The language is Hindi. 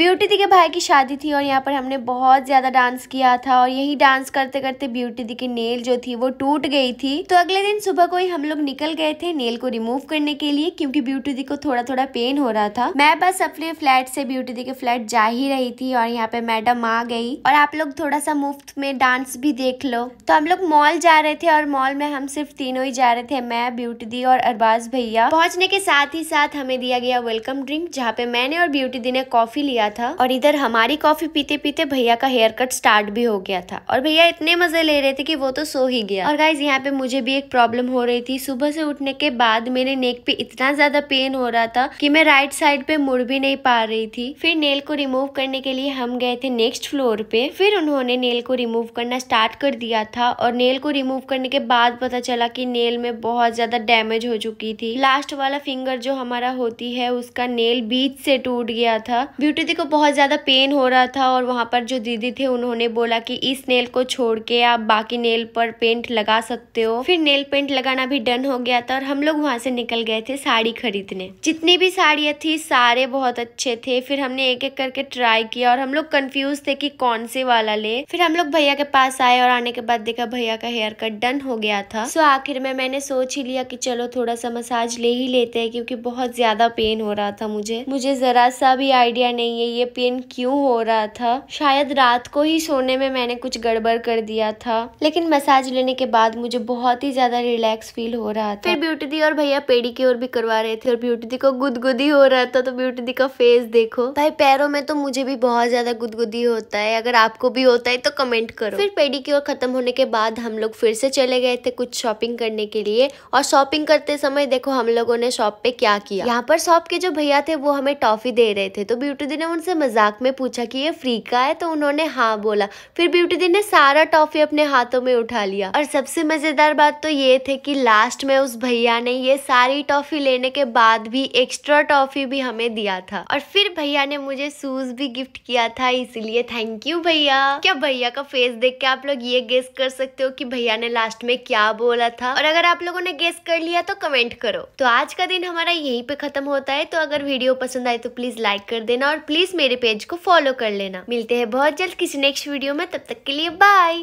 ब्यूटी दी के भाई की शादी थी और यहाँ पर हमने बहुत ज़्यादा डांस किया था और यही डांस करते करते ब्यूटी दी की नेल जो थी वो टूट गई थी तो अगले दिन सुबह को ही हम लोग निकल गए थे नेल को रिमूव करने के लिए क्योंकि ब्यूटी दी को थोड़ा थोड़ा पेन हो रहा था मैं बस अपने फ्लैट से ब्यूटी दी के फ्लैट जा ही रही थी और यहाँ पे मैडम आ गई और आप लोग थोड़ा सा मुफ्त में डांस भी देख लो तो हम लोग मॉल जा रहे थे और मॉल में हम सिर्फ तीनों ही जा रहे थे मैं ब्यूटी दी और अरबाज भैया पहुंचने के साथ ही साथ हमें दिया गया वेलकम ड्रिंक जहाँ पे मैंने और ब्यूटी दी ने कॉफी लिया गया था और इधर हमारी कॉफी पीते पीते भैया का हेयर कट स्टार्ट भी हो गया था और भैया इतने मजे ले रहे थे कि वो तो सो ही गया और गाइज यहाँ पे मुझे भी एक प्रॉब्लम हो रही थी सुबह से उठने के बाद मेरे नेक पे इतना ज्यादा पेन हो रहा था कि मैं राइट साइड पे मुड़ भी नहीं पा रही थी फिर नेल को रिमूव करने के लिए हम गए थे नेक्स्ट फ्लोर पे फिर उन्होंने नेल को रिमूव करना स्टार्ट कर दिया था और नेल को रिमूव करने के बाद पता चला कि नेल में बहुत ज्यादा डैमेज हो चुकी थी लास्ट वाला फिंगर जो हमारा होती है उसका नेल बीच से टूट गया था ब्यूटी को बहुत ज़्यादा पेन हो रहा था और वहाँ पर जो दीदी थे उन्होंने बोला कि इस नेल को छोड़ के आप बाकी नेल पर पेंट लगा सकते हो फिर नेल पेंट लगाना भी डन हो गया था और हम लोग वहाँ से निकल गए थे साड़ी खरीदने जितनी भी साड़ियाँ थी सारे बहुत अच्छे थे फिर हमने एक एक करके ट्राई किया और हम लोग कंफ्यूज थे कि कौन से वाला ले फिर हम लोग भैया के पास आए और आने के बाद देखा भैया का हेयर कट डन हो गया था सो आखिर में मैंने सोच ही लिया कि चलो थोड़ा सा मसाज ले ही लेते हैं क्योंकि बहुत ज्यादा पेन हो रहा था मुझे मुझे जरा सा भी आइडिया नहीं है ये पेन क्यों हो रहा था शायद रात को ही सोने में मैंने कुछ गड़बड़ कर दिया था लेकिन मसाज लेने के बाद मुझे बहुत ही ज्यादा रिलैक्स फील हो रहा था फिर ब्यूटी दी और भैया पेड़ी की ओर भी करवा रहे थे और ब्यूटी दी को गुदगुदी हो रहा था तो ब्यूटी दी का फेस देखो भाई पैरों में तो मुझे भी बहुत ज्यादा गुदगुदी होता है अगर आपको भी होता है तो कमेंट करो फिर पेड़ी की ओर खत्म होने के बाद हम लोग फिर से चले गए थे कुछ शॉपिंग करने के लिए और शॉपिंग करते समय देखो हम लोगों ने शॉप पे क्या किया यहाँ पर शॉप के जो भैया थे वो हमें टॉफी दे रहे थे तो ब्यूटी दी ने उनसे मजाक में पूछा कि ये फ्री का है तो उन्होंने हाँ बोला फिर ब्यूटी दी ने सारा टॉफी अपने हाथों में उठा लिया और सबसे मजेदार बात तो ये थे कि लास्ट में उस भैया ने ये सारी टॉफी लेने के बाद भी एक्स्ट्रा टॉफी भी हमें दिया था और फिर भैया ने मुझे शूज भी गिफ्ट किया था इसीलिए थैंक यू भैया क्या भैया का फेस देख के आप लोग ये गेस कर सकते हो कि भैया ने लास्ट में क्या बोला था और अगर आप लोगों ने गेस कर लिया तो कमेंट करो तो आज का दिन हमारा यहीं पे खत्म होता है तो अगर वीडियो पसंद आए तो प्लीज लाइक कर देना और प्लीज प्लीज मेरे पेज को फॉलो कर लेना मिलते हैं बहुत जल्द किसी नेक्स्ट वीडियो में तब तक के लिए बाय